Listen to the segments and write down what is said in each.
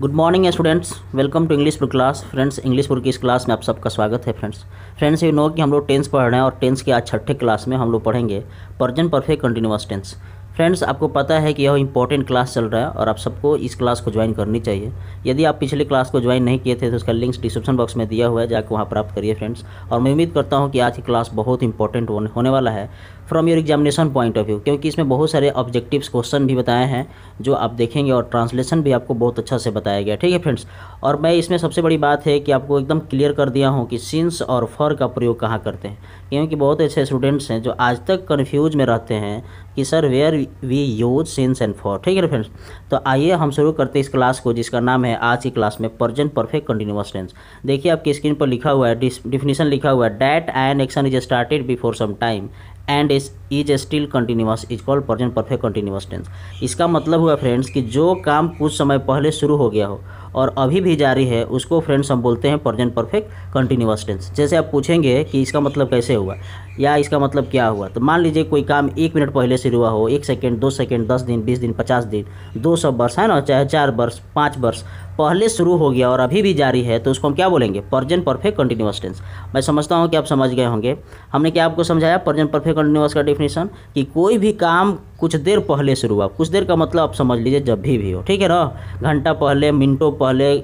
good morning students welcome to English book class friends English book की इस class में आप सबका स्वागत है फ्रेंड्स फ्रेंड्स यू नो कि हम लोग टेंस पढ़ रहे हैं और टेंस के आज छठे क्लास में हम लोग पढ़ेंगे present perfect continuous tense friends आपको पता है कि यह इंपॉर्टेंट क्लास चल रहा है और आप सबको इस क्लास को ज्वाइन करनी चाहिए यदि आप पिछले क्लास को ज्वाइन नहीं किए थे तो उसका लिंक्स डिस्क्रिप्शन बॉक्स में दिया हुआ है जाकर वहाँ प्राप्त करिए फ्रेंड्स और मैं उम्मीद करता हूँ कि आज की क्लास बहुत इंपॉर्टेंट होने वाला है from your examination point of view क्योंकि इसमें बहुत सारे ऑब्जेक्टिव्स क्वेश्चन भी बताए हैं जो आप देखेंगे और ट्रांसलेशन भी आपको बहुत अच्छा से बताया गया ठीक है फ्रेंड्स और मैं इसमें सबसे बड़ी बात है कि आपको एकदम क्लियर कर दिया हूँ कि सिंस और फॉर का प्रयोग कहाँ करते हैं क्योंकि बहुत अच्छे स्टूडेंट्स हैं जो आज तक कन्फ्यूज में रहते हैं कि sir where we use since and for ठीक है ना फ्रेंड्स तो आइए हम शुरू करते हैं इस क्लास को जिसका नाम है आज की क्लास में प्रजेंट परफेक्ट कंटिन्यूस टेंस देखिए आपकी स्क्रीन पर लिखा हुआ है डिफिनीशन लिखा हुआ है that and action is started before some time and is is still continuous is called present perfect continuous tense इसका मतलब हुआ फ्रेंड्स कि जो काम कुछ समय पहले शुरू हो गया हो और अभी भी जारी है उसको फ्रेंड्स हम बोलते हैं प्रजेंट परफेक्ट कंटिन्यूस टेंस जैसे आप पूछेंगे कि इसका मतलब कैसे हुआ या इसका मतलब क्या हुआ तो मान लीजिए कोई काम एक मिनट पहले से हुआ हो एक सेकेंड दो सेकेंड दस दिन बीस दिन पचास दिन दो सौ वर्ष है ना चाहे चार वर्ष पाँच वर्ष पहले शुरू हो गया और अभी भी जारी है तो उसको हम क्या बोलेंगे पर्जन परफेक्ट कंटिन्यूस टेंस मैं समझता हूँ कि आप समझ गए होंगे हमने क्या आपको समझाया पर्जन परफेक्ट कंटिन्यूस का डेफिनेशन कि कोई भी काम कुछ देर पहले शुरू हुआ कुछ देर का मतलब आप समझ लीजिए जब भी, भी हो ठीक है ना घंटा पहले मिनटों पहले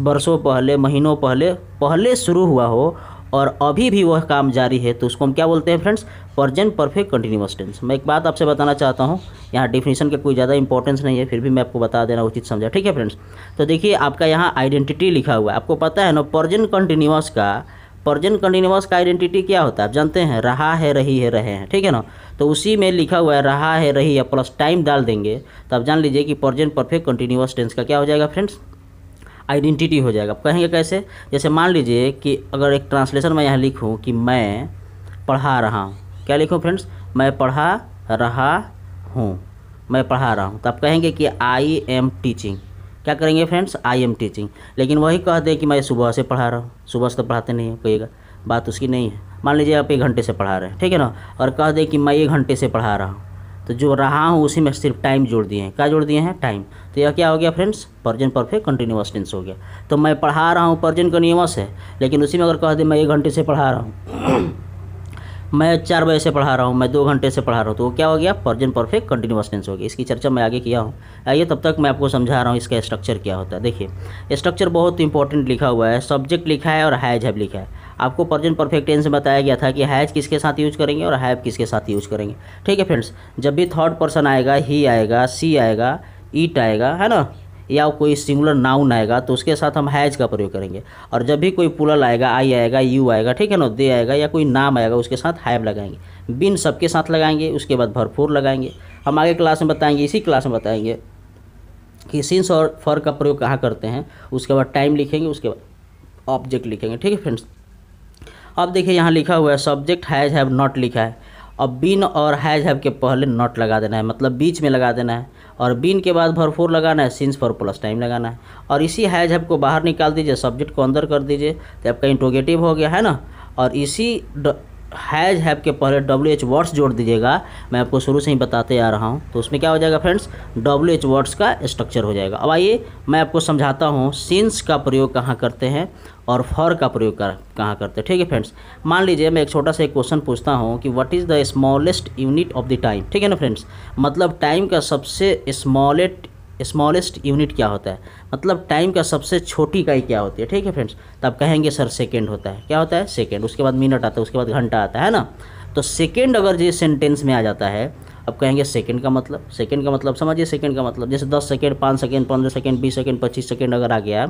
वर्षों पहले महीनों पहले पहले शुरू हुआ हो और अभी भी वह काम जारी है तो उसको हम क्या बोलते हैं friends present perfect continuous tense मैं एक बात आपसे बताना चाहता हूँ यहाँ डिफिनेशन का कोई ज़्यादा इंपॉर्टेंस नहीं है फिर भी मैं आपको बता देना उचित समझा ठीक है फ्रेंड्स तो देखिए आपका यहाँ आइडेंटिटी लिखा हुआ है आपको पता है ना परजेंट कंटिन्यूस का परजेंट कंटिन्यूस का आइडेंटिटी क्या होता है आप जानते हैं रहा है रही है रहे हैं ठीक है ना तो उसी में लिखा हुआ है रहा है रही है प्लस टाइम डाल देंगे तो आप जान लीजिए कि परजेंट परफेक्ट कंटिन्यूस टेंस का क्या हो जाएगा फ्रेंड्स आइडेंटिटी हो जाएगा आप कहेंगे कैसे जैसे मान लीजिए कि अगर एक ट्रांसलेशन मैं यहाँ लिखूँ कि मैं पढ़ा रहा हूँ क्या लिखूँ फ्रेंड्स मैं पढ़ा रहा हूँ मैं पढ़ा रहा हूँ तो आप कहेंगे कि आई एम टीचिंग क्या करेंगे फ्रेंड्स आई एम टीचिंग लेकिन वही कह दें कि मैं सुबह से पढ़ा रहा हूँ सुबह से तो पढ़ाते नहीं हैं कहिएगा बात उसकी नहीं है मान लीजिए आप एक घंटे से पढ़ा रहे हैं ठीक है ना और कह दें कि मैं एक घंटे से पढ़ा रहा हूँ तो जो रहा हूँ उसी में सिर्फ टाइम जोड़ दिए हैं क्या जोड़ दिए हैं टाइम तो यह क्या हो गया friends present perfect continuous tense हो गया तो मैं पढ़ा रहा हूँ परजन कंटिन्यूस है लेकिन उसी में अगर कह दें मैं एक घंटे से पढ़ा रहा हूँ मैं चार बजे से पढ़ा रहा हूँ मैं दो घंटे से पढ़ा रहा हूँ तो वो क्या हो गया पर्जन परफेक्ट कंटिन्यूस टेंस हो गया इसकी चर्चा मैं आगे किया हूँ आइए तब तक मैं आपको समझा रहा हूँ इसका स्ट्रक्चर क्या होता है देखिए स्ट्रक्चर बहुत इंपॉर्टेंट लिखा हुआ है सब्जेक्ट लिखा है और हैज हैव लिखा है आपको प्रजेंट परफेक्ट टेंस में बताया गया था कि हैज किसके साथ यूज करेंगे और हैव किसके साथ यूज करेंगे ठीक है फ्रेंड्स जब भी थर्ड पर्सन आएगा ही आएगा सी आएगा ईट आएगा है ना या कोई सिंगुलर नाउन आएगा तो उसके साथ हम हैज का प्रयोग करेंगे और जब भी कोई पुलर आएगा आई आएगा यू आएगा ठीक है ना दे आएगा या कोई नाम आएगा उसके साथ हैव लगाएंगे बिन सबके साथ लगाएंगे उसके बाद भरपूर लगाएंगे हम आगे क्लास में बताएंगे इसी क्लास में बताएंगे कि सिंस और फर का प्रयोग कहाँ करते हैं उसके बाद टाइम लिखेंगे उसके बाद ऑब्जेक्ट लिखेंगे ठीक है फ्रेंड्स अब देखिए यहाँ लिखा हुआ है सब्जेक्ट हैज़ हैव नॉट लिखा है अब बिन और हैज़ हैव के पहले नॉट लगा देना है मतलब बीच में लगा देना है और बिन के बाद भरपूर लगाना है सिंस फॉर प्लस टाइम लगाना है और इसी हैज़ हैव को बाहर निकाल दीजिए सब्जेक्ट को अंदर कर दीजिए तो आपका इंटोगेटिव हो गया है ना और इसी हैज़ हैव के पहले डब्ल्यू एच वर्ड्स जोड़ दीजिएगा मैं आपको शुरू से ही बताते आ रहा हूँ तो उसमें क्या हो जाएगा फ्रेंड्स डब्ल्यू एच वर्ड्स का स्ट्रक्चर हो जाएगा अब आइए मैं आपको समझाता हूँ सिंस का प्रयोग कहाँ करते हैं और फॉर का प्रयोग कर कहाँ करते हैं ठीक है फ्रेंड्स मान लीजिए मैं एक छोटा सा एक क्वेश्चन पूछता हूँ कि what is the smallest unit of the time ठीक है ना फ्रेंड्स मतलब टाइम का सबसे स्मॉलेट स्मॉलेस्ट यूनिट क्या होता है मतलब टाइम का सबसे छोटी इकाई क्या होती है ठीक है फ्रेंड्स तब कहेंगे सर सेकेंड होता है क्या होता है सेकेंड उसके बाद मिनट आता है उसके बाद घंटा आता है ना तो सेकेंड अगर जिस सेंटेंस में आ जाता है अब कहेंगे सेकंड का मतलब सेकंड का मतलब समझिए सेकंड का मतलब जैसे दस सेकंड पाँच सेकंड पंद्रह सेकंड बीस सेकंड पच्चीस सेकंड अगर आ गया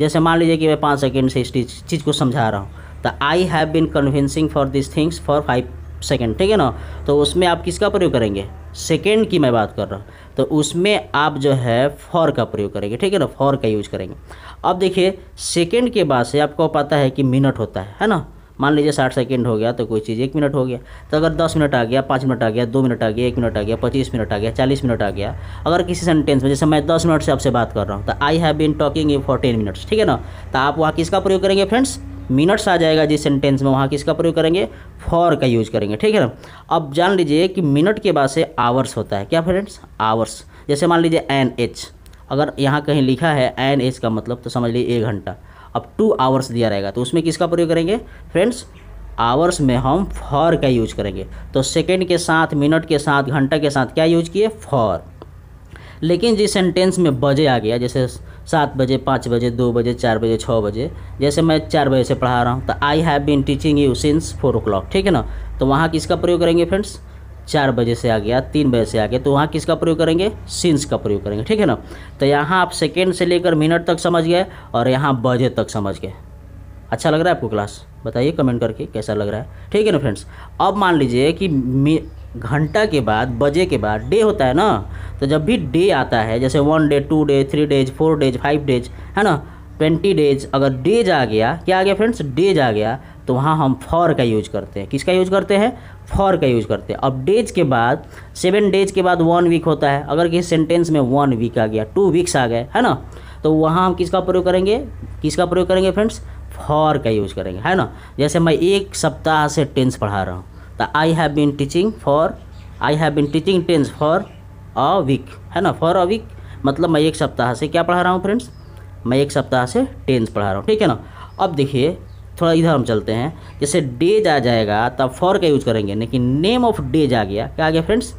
जैसे मान लीजिए कि मैं पाँच सेकंड से इस चीज़ को समझा रहा हूँ तो I have been convincing for this things for five second ठीक है ना तो उसमें आप किसका प्रयोग करेंगे सेकेंड की मैं बात कर रहा हूँ तो उसमें आप जो है फॉर का प्रयोग करेंगे ठीक है ना फॉर का यूज करेंगे अब देखिए सेकेंड के बाद से आपको पता है कि मिनट होता है है ना मान लीजिए साठ सेकेंड हो गया तो कोई चीज़ एक मिनट हो गया तो अगर दस मिनट आ गया पाँच मिनट आ गया दो मिनट आ गया एक मिनट आ गया पच्चीस मिनट आ गया चालीस मिनट आ गया अगर किसी सेंटेंस में जैसे मैं दस मिनट से आपसे बात कर रहा हूँ तो I have been talking for ten minutes ठीक है ना तो आप वहाँ किसका प्रयोग करेंगे फ्रेंड्स मिनट्स आ जाएगा जिस सेंटेंस में वहाँ किसका प्रयोग करेंगे फॉर का यूज करेंगे ठीक है ना अब जान लीजिए कि मिनट के बाद से आवर्स होता है क्या फ्रेंड्स आवर्स जैसे मान लीजिए एन एच अगर यहाँ कहीं लिखा है एन एच का मतलब तो समझ लीजिए एक घंटा अब टू आवर्स दिया रहेगा तो उसमें किसका प्रयोग करेंगे फ्रेंड्स आवर्स में हम फॉर का यूज करेंगे तो सेकेंड के साथ मिनट के साथ घंटा के साथ क्या यूज किए फॉर लेकिन जिस सेंटेंस में बजे आ गया जैसे सात बजे पाँच बजे दो बजे चार बजे छः बजे जैसे मैं चार बजे से पढ़ा रहा हूँ तो I have been teaching you since four o'clock ठीक है ना तो वहाँ किसका प्रयोग करेंगे फ्रेंड्स चार बजे से आ गया तीन बजे से आ गया तो वहाँ किसका प्रयोग करेंगे सिंस का प्रयोग करेंगे ठीक है ना तो यहाँ आप सेकेंड से लेकर मिनट तक समझ गए और यहाँ बजे तक समझ गए अच्छा लग रहा है आपको क्लास बताइए कमेंट करके कैसा लग रहा है ठीक है ना फ्रेंड्स अब मान लीजिए कि घंटा के बाद बजे के बाद डे होता है ना तो जब भी डे आता है जैसे one day two day three days four days five days है ना ट्वेंटी डेज अगर डेज आ गया क्या आ गया फ्रेंड्स डेज आ गया तो वहाँ हम फॉर का यूज करते हैं किसका यूज करते हैं फॉर का यूज करते हैं अब डेज के बाद सेवन डेज के बाद वन वीक होता है अगर किसी सेंटेंस में वन वीक आ गया टू वीक्स आ गए है ना तो वहाँ हम किसका प्रयोग करेंगे किसका प्रयोग करेंगे फ्रेंड्स फॉर का यूज करेंगे है ना जैसे मैं एक सप्ताह से टेंस पढ़ा रहा हूँ तो I have been teaching for I have been teaching tense for a week है ना फॉर अ वीक मतलब मैं एक सप्ताह से क्या पढ़ा रहा हूँ फ्रेंड्स मैं एक सप्ताह से टेंस पढ़ा रहा हूँ ठीक है ना अब देखिए थोड़ा इधर हम चलते हैं जैसे डेज आ जाएगा तब फॉर का यूज करेंगे लेकिन नेम ऑफ डेज आ गया क्या आ गया फ्रेंड्स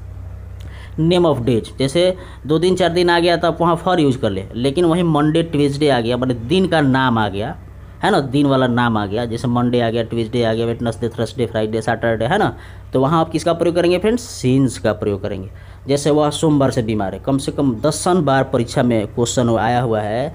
नेम ऑफ डेज जैसे दो दिन चार दिन आ गया तब वहाँ फॉर यूज कर ले लेकिन वहीं मंडे ट्यूजडे आ गया मतलब दिन का नाम आ गया है ना दिन वाला नाम आ गया जैसे मंडे आ गया ट्यूजडे आ गया वेटनसडे थर्सडे फ्राइडे सैटरडे है ना तो वहाँ आप किसका प्रयोग करेंगे फ्रेंड्स सीन्स का प्रयोग करेंगे जैसे वह सोमवार से बीमार है कम से कम दस बार परीक्षा में क्वेश्चन आया हुआ है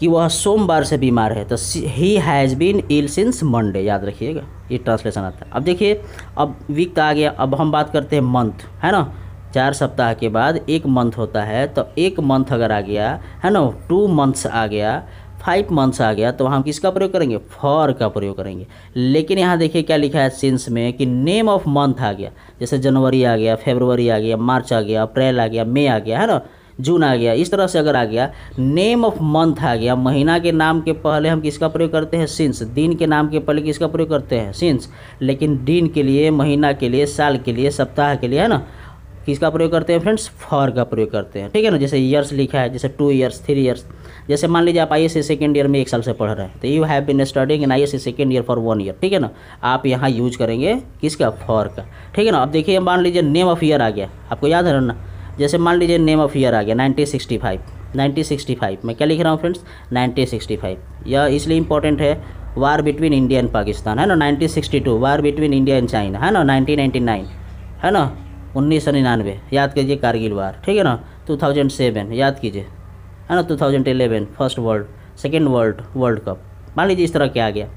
कि वह सोमवार से बीमार है तो he has been ill since Monday याद रखिएगा ये ट्रांसलेशन आता है अब देखिए अब वीक तो आ गया अब हम बात करते हैं मंथ है ना चार सप्ताह के बाद एक मंथ होता है तो एक मंथ अगर आ गया है ना टू मंथ्स आ गया फाइव मंथ्स आ गया तो हम किसका प्रयोग करेंगे फॉर का प्रयोग करेंगे लेकिन यहाँ देखिए क्या लिखा है सिंस में कि नेम ऑफ मंथ आ गया जैसे जनवरी आ गया फेबरवरी आ गया मार्च आ गया अप्रैल आ गया मई आ गया है ना जून आ गया इस तरह से अगर आ गया नेम ऑफ मंथ आ गया महीना के नाम के पहले हम किसका प्रयोग करते हैं सिंस दिन के नाम के पहले किसका प्रयोग करते हैं सिंस लेकिन दिन के लिए महीना के लिए साल के लिए सप्ताह के लिए है ना किसका प्रयोग करते हैं फ्रेंड्स फॉर का प्रयोग करते हैं ठीक है ना जैसे ईयर्स लिखा है जैसे टू ईयर्स थ्री ईयर्स जैसे मान लीजिए आप आई सी सेकेंड ईयर में एक साल से पढ़ रहे हैं तो you have been studying in I C second year for one year ठीक है ना आप यहाँ यूज करेंगे किसका फॉर का ठीक है ना अब देखिए मान लीजिए नेम ऑफ ईयर आ गया आपको याद है ना जैसे मान लीजिए नेम ऑफ ईयर आ गया nineteen sixty five nineteen sixty five मैं क्या लिख रहा हूँ फ्रेंड्स नाइनटीन सिक्सटी फाइव यह इसलिए इंपॉर्टेंट है war between India and Pakistan है ना nineteen sixty two war between India and China है ना नाइनटीन नाइनटी नाइन है ना उन्नीस सौ निन्यानवे याद कीजिए कारगिल वार ठीक है ना टू थाउजेंड सेवन याद कीजिए है ना two thousand eleven first world second world world cup मान लीजिए इस तरह के आ गया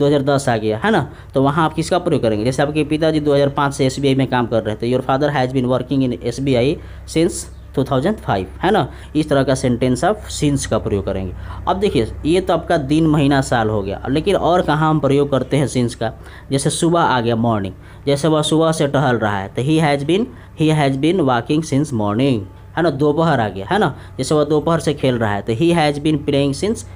2010 आ गया है ना तो वहाँ आप किसका प्रयोग करेंगे जैसे आपके पिताजी 2005 से एस में काम कर रहे थे your father has been working in S since 2005 है ना इस तरह का सेंटेंस आप सिंस का प्रयोग करेंगे अब देखिए ये तो आपका दिन महीना साल हो गया लेकिन और कहाँ हम प्रयोग करते हैं सिंस का जैसे सुबह आ गया मॉर्निंग जैसे वह सुबह से टहल रहा है तो he has been he has been walking since morning है ना दोपहर आ गया है ना जैसे वह दोपहर से खेल रहा है तो he has been playing since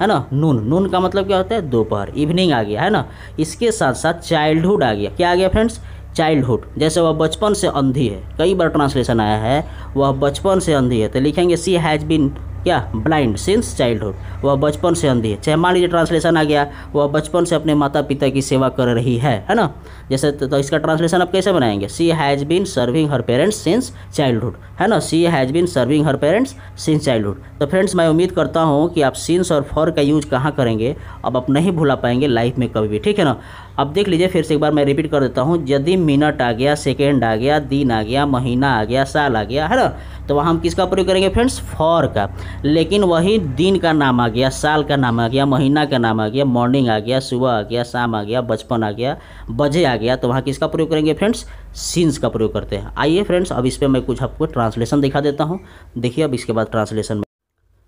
है ना नून नून का मतलब क्या होता है दोपहर इवनिंग आ गया है ना इसके साथ साथ चाइल्डहुड आ गया क्या आ गया फ्रेंड्स चाइल्डहुड जैसे वह बचपन से अंधी है कई बार ट्रांसलेशन आया है वह बचपन से अंधी है तो लिखेंगे सी हैज़ बीन क्या ब्लाइंड सिंस चाइल्डहुड वह बचपन से अंधी है चाहे मान लीजिए ट्रांसलेशन आ गया वह बचपन से अपने माता पिता की सेवा कर रही है है ना जैसे तो, तो इसका ट्रांसलेशन आप कैसे बनाएंगे she has been serving her parents since childhood है ना she has been serving her parents since childhood तो फ्रेंड्स मैं उम्मीद करता हूँ कि आप सिंस और फॉर का यूज कहाँ करेंगे अब आप नहीं भुला पाएंगे लाइफ में कभी भी ठीक है ना अब देख लीजिए फिर से एक बार मैं रिपीट कर देता हूँ यदि मिनट आ गया सेकेंड आ गया दिन आ गया महीना आ गया साल आ गया है ना तो वहाँ हम किसका प्रयोग करेंगे फ्रेंड्स फॉर का लेकिन वही दिन का नाम आ गया साल का नाम आ गया महीना का नाम आ गया मॉर्निंग आ गया सुबह आ गया शाम आ गया बचपन आ गया बजे आ गया तो वहाँ किसका प्रयोग करेंगे फ्रेंड्स सिंस का प्रयोग करते हैं आइए फ्रेंड्स अब इस पर मैं कुछ आपको ट्रांसलेशन दिखा देता हूँ देखिए अब इसके बाद ट्रांसलेशन में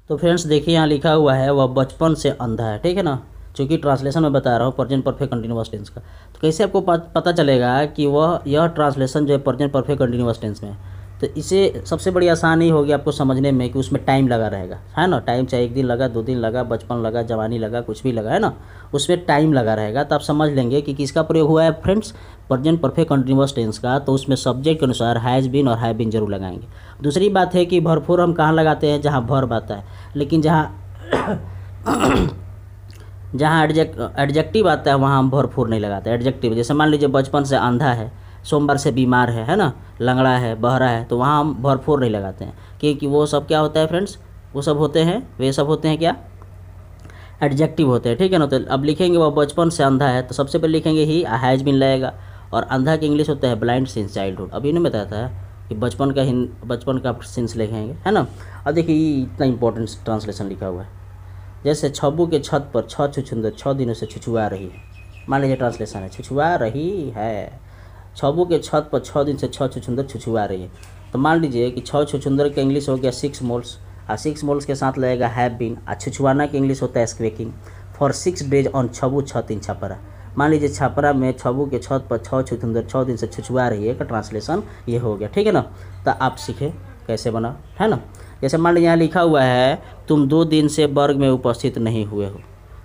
तो फ्रेंड्स देखिए यहाँ लिखा हुआ है वह बचपन से अंधा है ठीक है ना चूँकि ट्रांसलेशन में बता रहा हूँ प्रजेंट परफेक्ट कंटिन्यूस टेंस का तो कैसे आपको पता चलेगा कि वह यह ट्रांसलेशन जो है प्रजेंट परफेक्ट कंटिन्यूस टेंस में तो इसे सबसे बड़ी आसानी होगी आपको समझने में कि उसमें टाइम लगा रहेगा है ना टाइम चाहे एक दिन लगा दो दिन लगा बचपन लगा जवानी लगा कुछ भी लगा है ना उसमें टाइम लगा रहेगा तो आप समझ लेंगे कि किसका प्रयोग हुआ है friends present perfect continuous tense का तो उसमें सब्जेक्ट के अनुसार हैज़ बिन और हैव बिन जरूर लगाएंगे दूसरी बात है कि भरपूर हम कहाँ लगाते हैं जहाँ भर आता है लेकिन जहाँ जहाँ एडजेक्ट एडजेक्टिव आता है वहाँ हम भरपूर नहीं लगाते एडजेक्टिव जैसे मान लीजिए बचपन से अंधा है सोमवार से बीमार है है ना लंगड़ा है बहरा है तो वहाँ हम भरपूर नहीं लगाते हैं क्योंकि वो सब क्या होता है फ्रेंड्स वो सब होते हैं वे सब होते हैं क्या एडजेक्टिव होते हैं ठीक है ना तो अब लिखेंगे वह बचपन से अंधा है तो सबसे पहले लिखेंगे ही हैज़ बिन लगेगा और अंधा के इंग्लिश होता है ब्लाइंड सिंस चाइल्डहुड अभी नहीं बताता है कि बचपन का हिंद बचपन का सिंस लिखेंगे है ना और देखिए इतना इंपॉर्टेंट ट्रांसलेशन लिखा हुआ है जैसे छब्बू के छत पर छः छुछुंदर छः दिनों से छुछुआ रही है मान लीजिए ट्रांसलेशन है छुछुआ रही है छब्बू के छत पर छः दिन से छः छुछुंदर छुछुआ रही है तो मान लीजिए कि छः छुछुंदर का इंग्लिश हो गया सिक्स मोल्स और सिक्स मोल्स के साथ लगेगा हैव बिन और छुछुआना के इंग्लिश होता है squeaking for six days on छबू छत इन छपरा मान लीजिए छपरा में छबू के छत पर छः छुछुंदर छः दिन से छुछुआ रही है का ट्रांसलेशन ये हो गया ठीक है ना तो आप सीखें कैसे बना है ना जैसे मान लीजिए यहाँ लिखा हुआ है तुम दो दिन से वर्ग में उपस्थित नहीं हुए हो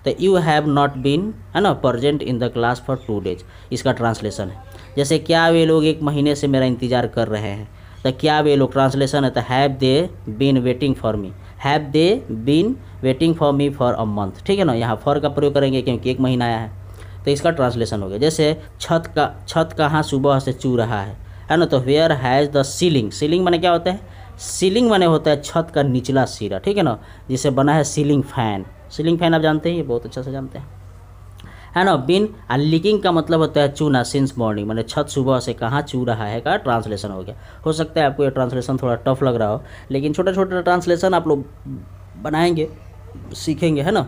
तो यू हैव नॉट बीन है ना present in the class for two days इसका ट्रांसलेशन है जैसे क्या वे लोग एक महीने से मेरा इंतज़ार कर रहे हैं तो क्या वे लोग ट्रांसलेशन है तो have they been waiting for me have they been waiting for me for a month ठीक है ना यहाँ फॉर का प्रयोग करेंगे क्योंकि एक महीना आया है तो इसका ट्रांसलेशन हो गया जैसे छत का छत कहाँ सुबह से चू रहा है है ना तो where has the ceiling ceiling मैंने क्या होता है सीलिंग माने होता है छत का निचला सिरा ठीक है ना जिसे बना है सीलिंग फैन सीलिंग फैन आप जानते हैं ये बहुत अच्छा से जानते हैं है ना बिन लीकिंग का मतलब होता है चूना सिंस मॉर्निंग मैंने छत सुबह से कहाँ चू रहा है का ट्रांसलेशन हो गया हो सकता है आपको ये ट्रांसलेशन थोड़ा टफ लग रहा हो लेकिन छोटा छोटा ट्रांसलेशन आप लोग बनाएंगे सीखेंगे है ना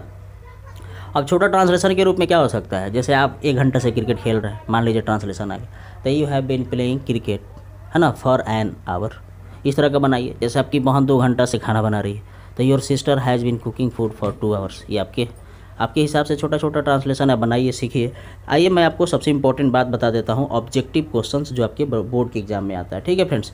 अब छोटा ट्रांसलेशन के रूप में क्या हो सकता है जैसे आप एक घंटे से क्रिकेट खेल रहे हैं मान लीजिए ट्रांसलेशन आ गया तो you have been playing cricket है ना फॉर एन आवर इस तरह का बनाइए जैसे आपकी बहन दो घंटा से खाना बना रही है तो your sister has been cooking food for two hours ये आपके आपके हिसाब से छोटा छोटा ट्रांसलेशन है बनाइए सीखिए आइए मैं आपको सबसे इंपॉर्टेंट बात बता देता हूँ ऑब्जेक्टिव क्वेश्चन जो आपके बोर्ड के एग्जाम में आता है ठीक है फ्रेंड्स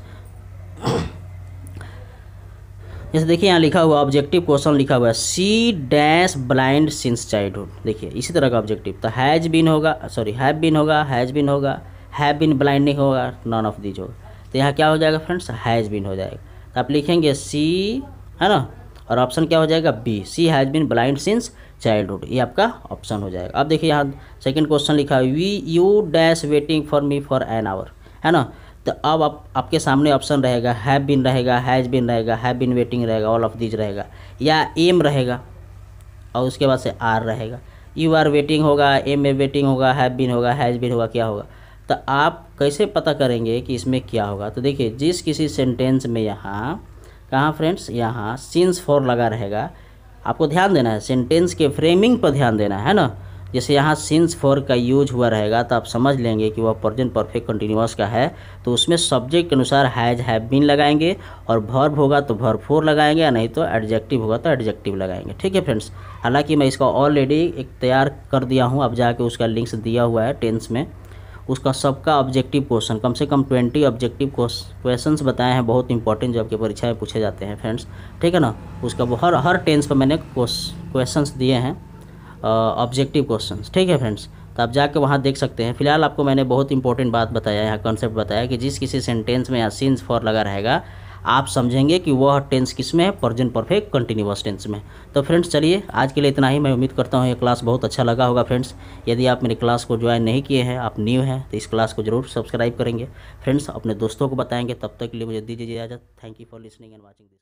जैसे देखिए यहाँ लिखा हुआ ऑब्जेक्टिव क्वेश्चन लिखा हुआ है she dash blind since childhood देखिए इसी तरह का ऑब्जेक्टिव तो हैज़ बीन होगा सॉरी हैव बीन होगा हैज़ बीन होगा हैव बीन ब्लाइंड नहीं होगा नॉन ऑफ दीज होगा तो यहाँ क्या हो जाएगा फ्रेंड्स हैज़ बिन हो जाएगा तो आप लिखेंगे सी है ना और ऑप्शन क्या हो जाएगा B she has been blind since childhood ये आपका ऑप्शन हो जाएगा अब देखिए यहाँ सेकंड क्वेश्चन लिखा है we you dash waiting for me for an hour है ना तो अब आप आपके सामने ऑप्शन रहेगा हैव बिन रहेगा हैज़ बिन रहेगा हैव बिन वेटिंग रहेगा ऑल ऑफ दिज रहेगा या एम रहेगा और उसके बाद से आर रहेगा यू आर वेटिंग होगा एम ए वेटिंग होगा हैव बिन होगा हैज़ बिन होगा क्या होगा तो आप कैसे पता करेंगे कि इसमें क्या होगा तो देखिए जिस किसी सेंटेंस में यहाँ कहाँ फ्रेंड्स यहाँ सिंस फॉर लगा रहेगा आपको ध्यान देना है सेंटेंस के फ्रेमिंग पर ध्यान देना है ना जैसे यहाँ सिंस फॉर का यूज हुआ रहेगा तो आप समझ लेंगे कि वह प्रजेंट परफेक्ट कंटिन्यूस का है तो उसमें सब्जेक्ट के अनुसार हैज हैव बीन लगाएंगे और भर्व होगा तो भर फोर लगाएंगे या नहीं तो एडजेक्टिव होगा तो एडजेक्टिव लगाएंगे ठीक है फ्रेंड्स हालांकि मैं इसका ऑलरेडी एक तैयार कर दिया हूँ अब जाके उसका लिंक्स दिया हुआ है टेंस में उसका सबका ऑब्जेक्टिव क्वेश्चन कम से कम ट्वेंटी ऑब्जेक्टिव क्वेश्चंस बताए हैं बहुत इंपॉर्टेंट जो आपके परीक्षा में पूछे जाते हैं फ्रेंड्स ठीक है ना उसका हर हर टेंस पर मैंने क्वेश्चंस दिए हैं ऑब्जेक्टिव क्वेश्चन ठीक है फ्रेंड्स तो आप जाके वहाँ देख सकते हैं फिलहाल आपको मैंने बहुत इंपॉर्टेंट बात बताया यहाँ कॉन्सेप्ट बताया कि जिस किसी सेंटेंस में या सीन्स फॉर लगा रहेगा आप समझेंगे कि वह टेंस किस में है प्रजेंट परफेक्ट कंटिन्यूस टेंस में तो फ्रेंड्स चलिए आज के लिए इतना ही मैं उम्मीद करता हूँ ये क्लास बहुत अच्छा लगा होगा फ्रेंड्स यदि आप मेरी क्लास को ज्वाइन नहीं किए हैं आप न्यू हैं तो इस क्लास को जरूर सब्सक्राइब करेंगे फ्रेंड्स अपने दोस्तों को बताएंगे तब तक के लिए मुझे दीजिए इजाज़त thank you for listening and watching this